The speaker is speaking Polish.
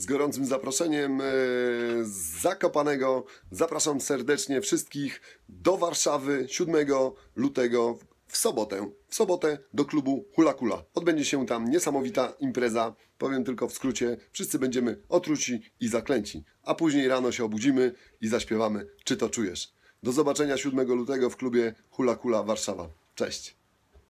z gorącym zaproszeniem e, z Zakopanego. Zapraszam serdecznie wszystkich do Warszawy 7 lutego w sobotę. W sobotę do klubu Hula Kula. Odbędzie się tam niesamowita impreza. Powiem tylko w skrócie, wszyscy będziemy otruci i zaklęci. A później rano się obudzimy i zaśpiewamy Czy to czujesz? Do zobaczenia 7 lutego w klubie Hula Kula Warszawa. Cześć!